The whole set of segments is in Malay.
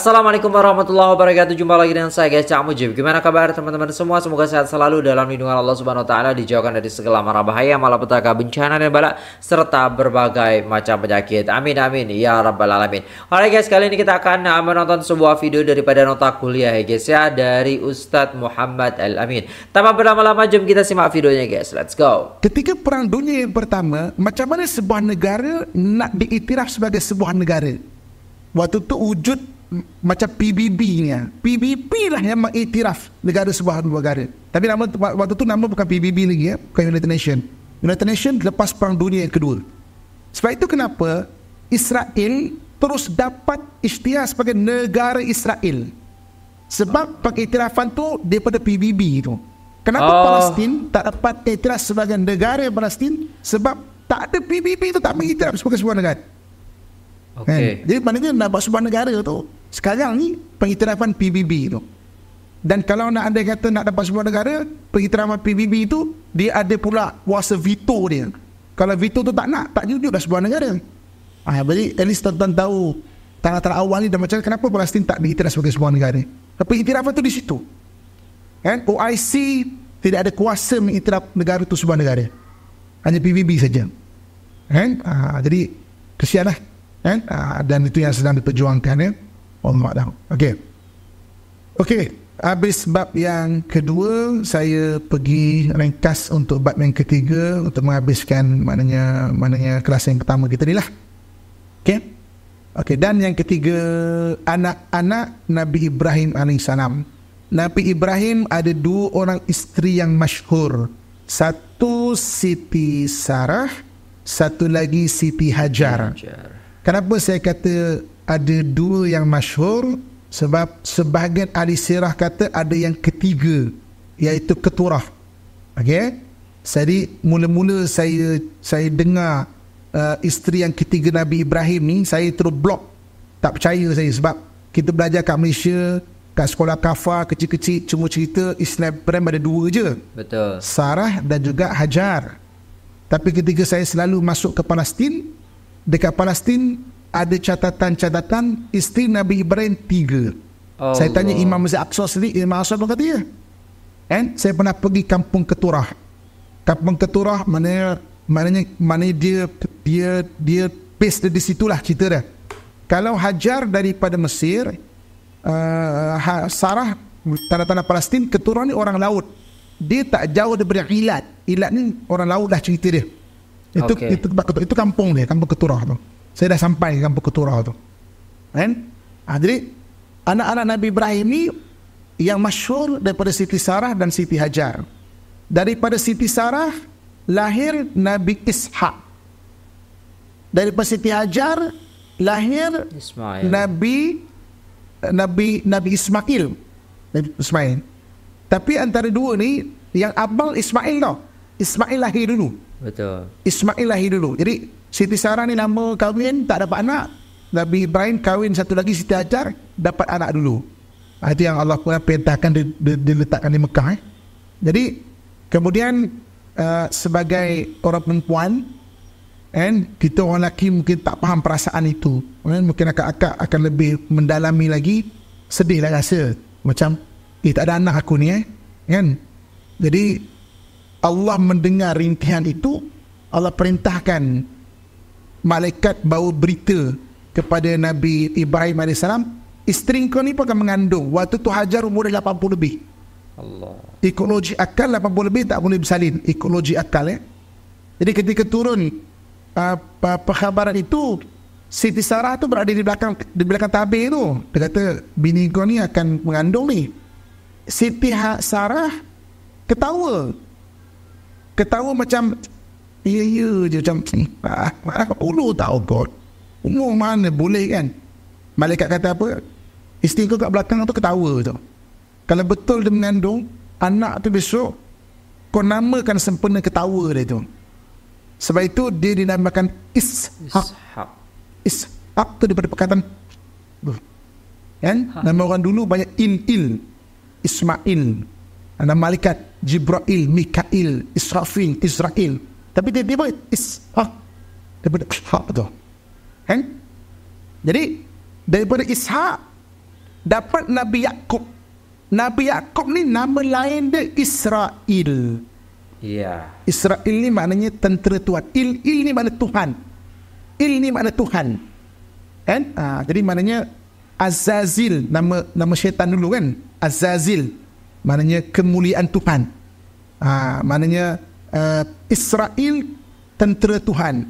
Assalamualaikum warahmatullahi wabarakatuh. Jumpa lagi dengan saya guys, Cak Mujib. Gimana kabar teman-teman semua? Semoga sehat selalu dalam lindungan Allah Subhanahu wa taala, dijauhkan dari segala mara bahaya, malapetaka, bencana dan bala serta berbagai macam penyakit. Amin amin ya rabbal alamin. Oke guys, kali ini kita akan uh, menonton sebuah video daripada nota kuliah ya guys ya dari Ustadz Muhammad Al Amin. Tanpa berlama-lama, jom kita simak videonya guys. Let's go. Ketika Perang Dunia yang pertama, macam mana sebuah negara nak diiktiraf sebagai sebuah negara? Waktu itu wujud macam PBB ni PBB lah yang mengiktiraf negara sebuah negara tapi nama waktu tu nama bukan PBB lagi ya bukan United Nations United Nations lepas perang dunia yang kedua sebab itu kenapa Israel terus dapat ikhtiar sebagai negara Israel sebab pengiktirafan tu daripada PBB tu kenapa uh. Palestin tak dapat iktiraf sebagai negara Palestin sebab tak ada PBB tu tak mengiktiraf sebagai sebuah negara Okay. Kan? Jadi maknanya nak buat sebuah negara tu sekarang ni pengiktirafan PBB tu. Dan kalau nak anda kata nak dapat sebuah negara, pengiktirafan PBB tu dia ada pula kuasa veto dia. Kalau veto tu tak nak, tak jujur dah sebuah negara. Ah, jadi at least tuan-tuan tahu tanah-tanah awal ni dan macam kenapa Palestin tak diiktiraf sebagai sebuah negara. Tapi pengiktirafan tu di situ. Kan? OIC tidak ada kuasa mengiktiraf negara tu sebuah negara. Hanya PBB saja. Kan? Ah, jadi kesianlah. Kan? Ah, dan itu yang sedang diperjuangkan. Eh? Wallahualam Okay Okay Habis bab yang kedua Saya pergi ringkas untuk bab yang ketiga Untuk menghabiskan maknanya Maknanya kelas yang pertama kita ni lah Okay Okay dan yang ketiga Anak-anak Nabi Ibrahim AS Nabi Ibrahim ada dua orang isteri yang masyhur. Satu Siti Sarah, satu lagi Siti Hajar. Hajar. Kenapa saya kata ada dua yang masyhur sebab sebahagian ahli sirah kata ada yang ketiga iaitu keturah. Okey. Jadi mula-mula saya saya dengar uh, isteri yang ketiga Nabi Ibrahim ni saya terus block Tak percaya saya sebab kita belajar kat Malaysia kat sekolah kafar kecil-kecil cuma cerita Islam Ibrahim ada dua je. Betul. Sarah dan juga Hajar. Tapi ketika saya selalu masuk ke Palestin dekat Palestin ada catatan-catatan isteri Nabi Ibrahim tiga. Allah. Saya tanya Imam Masjid Aqsa sendiri, Imam Aqsa pun kata ya. And saya pernah pergi kampung Keturah. Kampung Keturah mana maknanya mana dia dia dia base di situ lah cerita dia. Kalau Hajar daripada Mesir, uh, ha, Sarah tanah-tanah Palestin Keturah ni orang laut. Dia tak jauh daripada Ilat. Ilat ni orang laut lah cerita dia. Itu okay. itu, itu, itu kampung dia, kampung Keturah tu. Saya dah sampai ke kampung Ketura tu. Kan? Ha, jadi, anak-anak Nabi Ibrahim ni yang masyur daripada Siti Sarah dan Siti Hajar. Daripada Siti Sarah, lahir Nabi Ishak. Daripada Siti Hajar, lahir Ismail. Nabi eh, Nabi Nabi Ismail. Nabi Ismail. Tapi antara dua ni, yang abang Ismail tau. Ismail lahir dulu. Betul. Ismail lahir dulu. Jadi Siti Sarah ni nama kahwin tak dapat anak Nabi Ibrahim kahwin satu lagi Siti Hajar dapat anak dulu ah, itu yang Allah pun perintahkan diletakkan di Mekah eh. jadi kemudian uh, sebagai orang perempuan and kita orang lelaki mungkin tak faham perasaan itu mungkin akak-akak akan lebih mendalami lagi sedih lah rasa macam eh tak ada anak aku ni eh kan jadi Allah mendengar rintihan itu Allah perintahkan malaikat bawa berita kepada Nabi Ibrahim AS isteri kau ni pun akan mengandung waktu tu Hajar umur 80 lebih Allah. ekologi akal 80 lebih tak boleh bersalin ekologi akal eh? jadi ketika turun apa ah, uh, perkhabaran itu Siti Sarah tu berada di belakang di belakang tabir tu dia kata bini kau ni akan mengandung ni Siti ha- Sarah ketawa ketawa macam Ya, ya je macam eh, ah, ah, Ulu tau kot Umur mana boleh kan Malaikat kata apa Isteri kau kat belakang tu ketawa tu Kalau betul dia mengandung Anak tu besok Kau namakan sempena ketawa dia tu Sebab itu dia dinamakan Ishaq Ishaq tu daripada perkataan Kan ha. Nama orang dulu banyak In-il Ismail Nama malaikat Jibrail Mikail Israfil Israel tapi tiba-tiba is ha daripada Ishak tu. Kan? Jadi daripada Ishak dapat Nabi Yakub. Nabi Yakub ni nama lain dia Israel. Ya. Yeah. Israel ni maknanya tentera Tuhan. Il, il ni maknanya Tuhan. Il ni maknanya Tuhan. Kan? Ha, jadi maknanya Azazil nama nama syaitan dulu kan? Azazil maknanya kemuliaan Tuhan. Ah Ha, maknanya uh, Israel tentera Tuhan.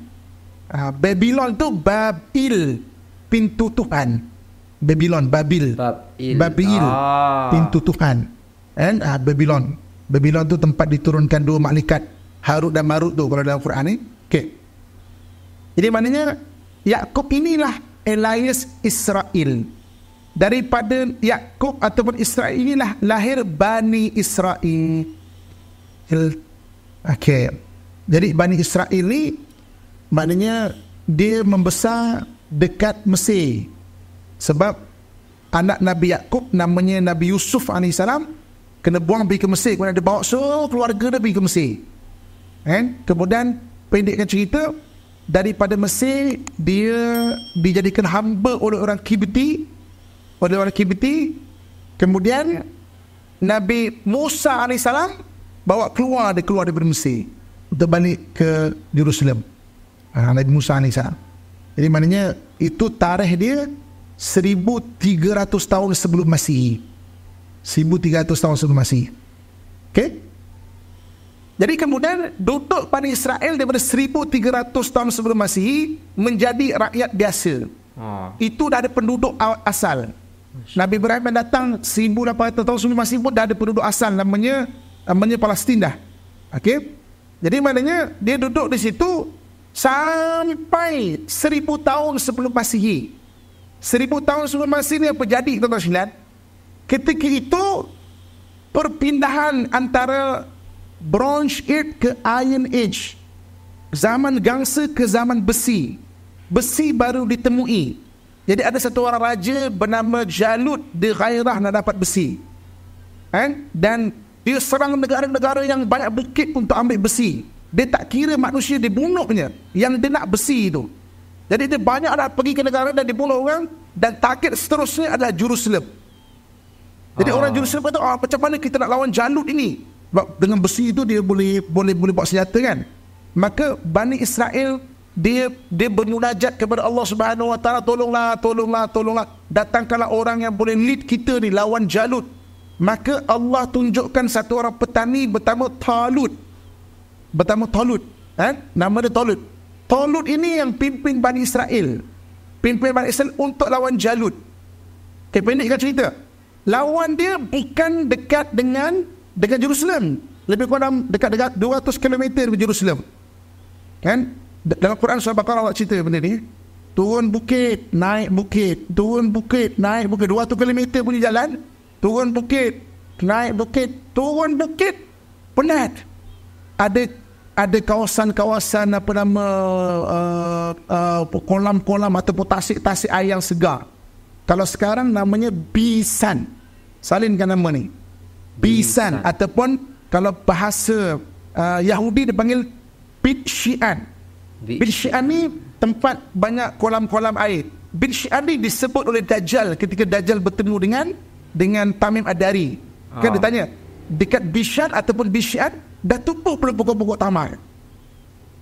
Uh, Babylon tu Babil pintu Tuhan. Babylon Babil. Babil, Babil ah. pintu Tuhan. And uh, Babylon. Babylon tu tempat diturunkan dua malaikat Harut dan Marut tu kalau dalam Quran ni. Okey. Jadi maknanya Yakub inilah Elias Israel. Daripada Yakub ataupun Israel inilah lahir Bani Israel. Okey. Jadi Bani Israel ni maknanya dia membesar dekat Mesir. Sebab anak Nabi Yakub namanya Nabi Yusuf AS kena buang pergi ke Mesir. Kemudian dia bawa seluruh keluarga dia pergi ke Mesir. And, kemudian pendekkan cerita daripada Mesir dia dijadikan hamba oleh orang Kibiti oleh orang Kibiti kemudian Nabi Musa AS bawa keluar dia keluar dari Mesir untuk balik ke Jerusalem ha, Nabi Musa ni sah. jadi maknanya itu tarikh dia 1300 tahun sebelum Masihi 1300 tahun sebelum Masihi Okay? Jadi kemudian duduk pada Israel daripada 1300 tahun sebelum Masihi menjadi rakyat biasa. Ha. Itu dah ada penduduk asal. Nabi Ibrahim yang datang 1800 tahun sebelum Masihi pun dah ada penduduk asal namanya namanya Palestin dah. Okey. Jadi maknanya dia duduk di situ sampai seribu tahun sebelum Masihi. Seribu tahun sebelum Masihi ni apa jadi tuan-tuan sekalian? Ketika itu perpindahan antara Bronze Age ke Iron Age. Zaman gangsa ke zaman besi. Besi baru ditemui. Jadi ada satu orang raja bernama Jalut di Ghairah nak dapat besi. Eh? Dan dia serang negara-negara yang banyak bukit untuk ambil besi. Dia tak kira manusia dibunuh punya. yang dia nak besi itu. Jadi dia banyak nak pergi ke negara dan dibunuh orang dan target seterusnya adalah Jerusalem. Jadi ah. orang Jerusalem kata, ah, macam mana kita nak lawan Jalut ini? Sebab dengan besi itu dia boleh boleh boleh buat senjata kan? Maka Bani Israel dia dia bermunajat kepada Allah Subhanahu Wa Taala tolonglah tolonglah tolonglah datangkanlah orang yang boleh lead kita ni lawan Jalut Maka Allah tunjukkan satu orang petani bertama Talut. Bertama Talut. Eh? Nama dia Talut. Talut ini yang pimpin Bani Israel. Pimpin Bani Israel untuk lawan Jalut. Okay, pendekkan cerita. Lawan dia bukan dekat dengan dengan Jerusalem. Lebih kurang dekat dekat 200 km dari Jerusalem. Kan? Dalam Quran surah Baqarah Allah cerita benda ni. Turun bukit, naik bukit, turun bukit, naik bukit 200 km punya jalan, turun bukit, naik bukit, turun bukit, penat. Ada ada kawasan-kawasan apa nama uh, uh, kolam-kolam ataupun tasik-tasik air yang segar. Kalau sekarang namanya Bisan. Salinkan nama ni. Bisan, Bisan. ataupun kalau bahasa uh, Yahudi dipanggil Bit Shian. ni tempat banyak kolam-kolam air. Bin ni disebut oleh Dajjal ketika Dajjal bertemu dengan dengan Tamim Adari. Ad kan ha. dia ah. tanya, dekat Bishan ataupun Bishan dah tumpuk pula pokok-pokok tamar.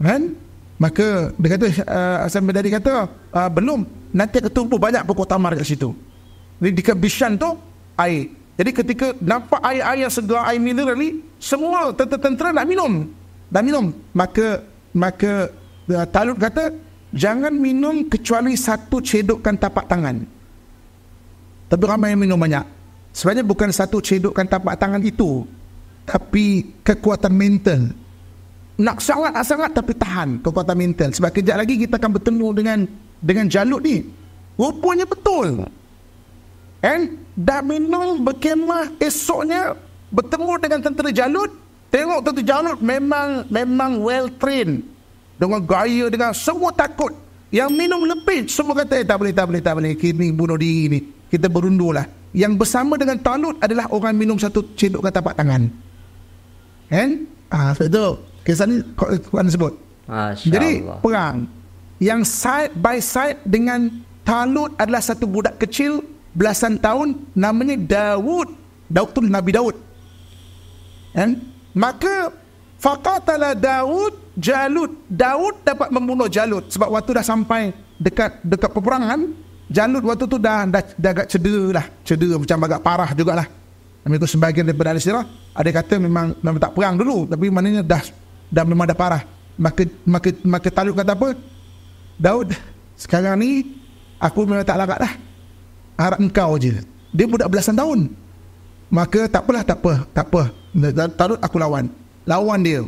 Kan? Maka dia kata eh, Hasan uh, Badari kata uh, belum nanti akan tumpuk banyak pokok tamar kat situ. Jadi dekat Bishan tu air. Jadi ketika nampak air-air yang segar air mineral ni semua tentera-tentera nak minum. Nak minum. Maka maka uh, Talut kata jangan minum kecuali satu cedokkan tapak tangan. Tapi ramai yang minum banyak. Sebenarnya bukan satu cedokan tapak tangan itu Tapi kekuatan mental Nak sangat nak sangat tapi tahan kekuatan mental Sebab kejap lagi kita akan bertemu dengan dengan jalut ni Rupanya betul And dah minum berkemah esoknya Bertemu dengan tentera jalut Tengok tentera jalut memang memang well trained Dengan gaya dengan semua takut Yang minum lebih semua kata eh, tak boleh tak boleh tak boleh Kini bunuh diri ni kita berundulah yang bersama dengan talut adalah orang minum satu cendok ke tapak tangan. Kan? Ah, ha, sebab itu kisah ni Quran sebut. Masya Jadi Allah. perang yang side by side dengan talut adalah satu budak kecil belasan tahun namanya Dawud. Daud tu Nabi Daud. Kan? Maka faqatala Daud Jalut. Daud dapat membunuh Jalut sebab waktu dah sampai dekat dekat peperangan Jalut waktu tu dah dah, dah agak cedera lah. Cedera macam agak parah jugalah. Nabi tu sebagian daripada ahli sirah ada kata memang memang tak perang dulu tapi maknanya dah dah memang dah parah. Maka maka maka Talib kata apa? Daud, sekarang ni aku memang tak larat dah. Harap engkau je. Dia budak belasan tahun. Maka tak apalah, tak apa, tak apa. Talib aku lawan. Lawan dia.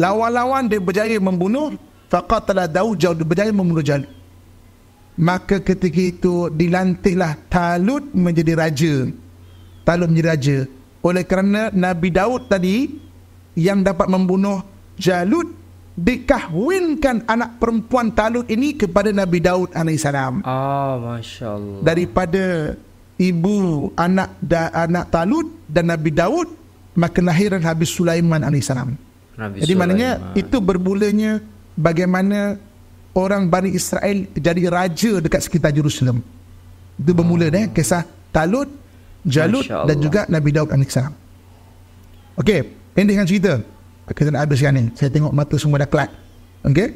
Lawan-lawan dia berjaya membunuh faqatala Daud jauh berjaya membunuh Jalut. Maka ketika itu dilantiklah Talut menjadi raja Talut menjadi raja Oleh kerana Nabi Daud tadi Yang dapat membunuh Jalut Dikahwinkan anak perempuan Talut ini Kepada Nabi Daud AS Ah, Masya Allah Daripada ibu anak da, anak Talut dan Nabi Daud Maka lahiran Habis Sulaiman AS Nabi Jadi Sulaiman. maknanya itu bermulanya Bagaimana orang Bani Israel jadi raja dekat sekitar Jerusalem. Itu bermula dah hmm. kisah Talut, Jalut dan juga Nabi Daud Anisa. Okey, pendekkan cerita. Kita nak habiskan ni. Saya tengok mata semua dah kelat. Okey?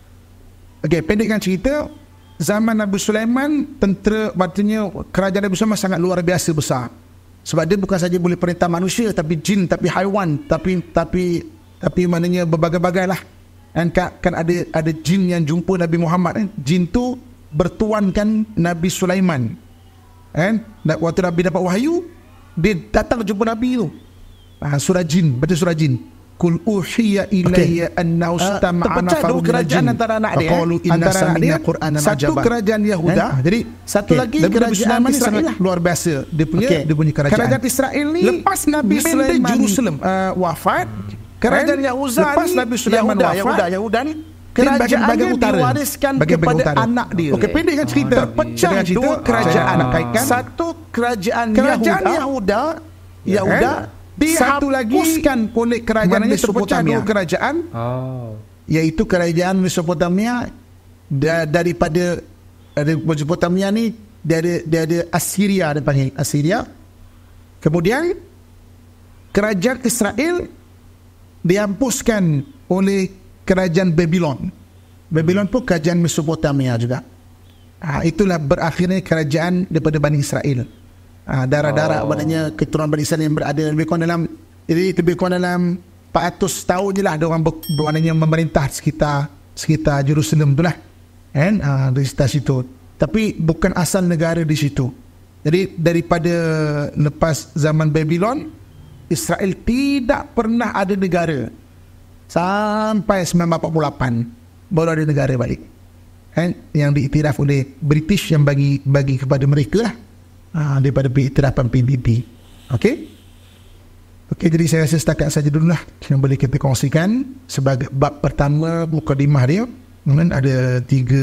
Okey, pendekkan cerita. Zaman Nabi Sulaiman, tentera maksudnya kerajaan Nabi Sulaiman sangat luar biasa besar. Sebab dia bukan saja boleh perintah manusia tapi jin, tapi haiwan, tapi tapi tapi maknanya berbagai-bagailah. Dan kan ada ada jin yang jumpa Nabi Muhammad kan. Jin tu bertuankan Nabi Sulaiman. Kan? waktu Nabi dapat wahyu, dia datang jumpa Nabi tu. Ah, surah jin, baca surah jin. Kul uhiya ilayya okay. Ah, annahu istama'a nafaru kerajaan antara anak dia. Eh? Faqalu inna sami'na Satu kerajaan Yahuda. Eh? Ah, jadi satu okay. lagi Nabi kerajaan Nabi Sulaiman Israel ni luar biasa. Dia punya okay. dia punya kerajaan. Kerajaan Israel ni lepas Nabi Sulaiman uh, wafat, Kerajaan Yahuda Yahuda lepas Nabi Sulaiman Yahuda, wafat, Yahuda, Yahuda ni kerajaannya diwariskan bagi kepada utara. anak dia. Okey, pendek dengan cerita. Oh, Terpecah dua cerita, kerajaan. Nak kaitkan. Satu kerajaan, kerajaan Yahuda. Yahuda, ya, kan? Yahuda satu lagi kan oleh kerajaan Mesopotamia. Dua kerajaan. Oh. Yaitu kerajaan Mesopotamia da, daripada dari Mesopotamia ni dari dari Assyria dan panggil Assyria. Kemudian kerajaan Israel dihapuskan oleh kerajaan Babylon. Babylon pun kerajaan Mesopotamia juga. Ha, itulah berakhirnya kerajaan daripada Bani Israel. Ha, darah-darah oh. maknanya keturunan Bani Israel yang berada lebih kurang dalam jadi lebih kurang dalam 400 tahun je lah dia orang ber, memerintah sekitar sekitar Jerusalem tu lah. Kan? Ha, ah, dari situ. Tapi bukan asal negara di situ. Jadi daripada lepas zaman Babylon, Israel tidak pernah ada negara sampai 1948 baru ada negara balik kan yang diiktiraf oleh British yang bagi bagi kepada mereka lah ha, daripada iktirafan PBB Okey. Okey, jadi saya rasa setakat saja dulu lah yang boleh kita kongsikan sebagai bab pertama buku di dia kan ada tiga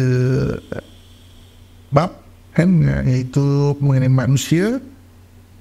bab kan iaitu mengenai manusia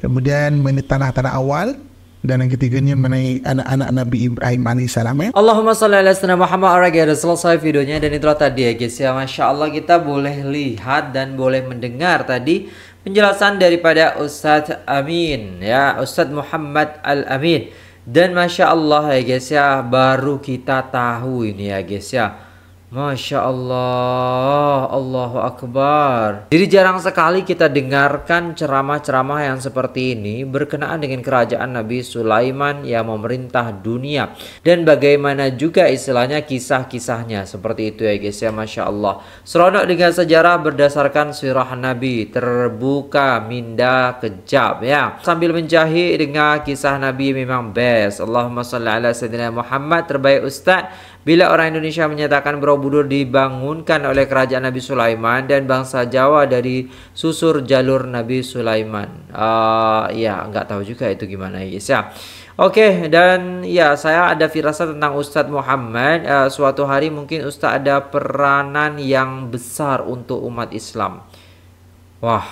kemudian mengenai tanah-tanah awal dan yang ketiganya mengenai anak-anak Nabi Ibrahim AS ya. Eh. Allahumma salli ala sallam Muhammad Alright guys, selesai videonya dan itulah tadi ya guys ya Masya Allah kita boleh lihat dan boleh mendengar tadi Penjelasan daripada Ustadz Amin ya Ustadz Muhammad Al-Amin Dan Masya Allah ya guys ya Baru kita tahu ini ya guys ya Masya Allah, Allahu Akbar. Jadi jarang sekali kita dengarkan ceramah-ceramah yang seperti ini berkenaan dengan kerajaan Nabi Sulaiman yang memerintah dunia. Dan bagaimana juga istilahnya kisah-kisahnya seperti itu ya guys ya Masya Allah. Seronok dengan sejarah berdasarkan sirah Nabi terbuka minda kejap ya. Sambil menjahit dengan kisah Nabi memang best. Allahumma salli ala Sayyidina Muhammad terbaik Ustaz. Bila orang Indonesia menyatakan Borobudur dibangunkan oleh kerajaan Nabi Sulaiman dan bangsa Jawa dari susur jalur Nabi Sulaiman. Uh, ya, enggak tahu juga itu gimana guys ya. Oke, okay, dan ya saya ada firasat tentang Ustadz Muhammad. Uh, suatu hari mungkin Ustadz ada peranan yang besar untuk umat Islam. Wah,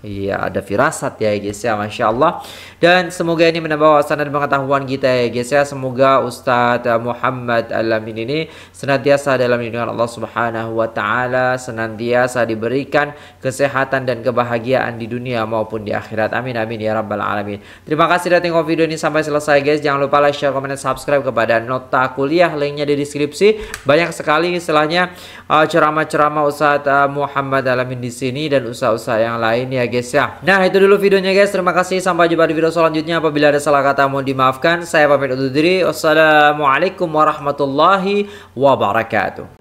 Iya ada firasat ya, ya guys ya Masya Allah Dan semoga ini menambah wawasan dan pengetahuan kita ya guys ya Semoga Ustadz Muhammad Alamin ini Senantiasa dalam lindungan Allah Subhanahu Wa Ta'ala Senantiasa diberikan kesehatan dan kebahagiaan di dunia maupun di akhirat Amin amin ya Rabbal Alamin Terima kasih sudah tengok video ini sampai selesai guys Jangan lupa like, share, komen, dan subscribe kepada Nota Kuliah Linknya di deskripsi Banyak sekali istilahnya uh, ceramah-ceramah uh, Ustadz uh, Muhammad Alamin di sini Dan usaha-usaha yang lain ya guys ya Nah itu dulu videonya guys Terima kasih Sampai jumpa di video selanjutnya Apabila ada salah kata Mohon dimaafkan Saya pamit undur diri Wassalamualaikum warahmatullahi wabarakatuh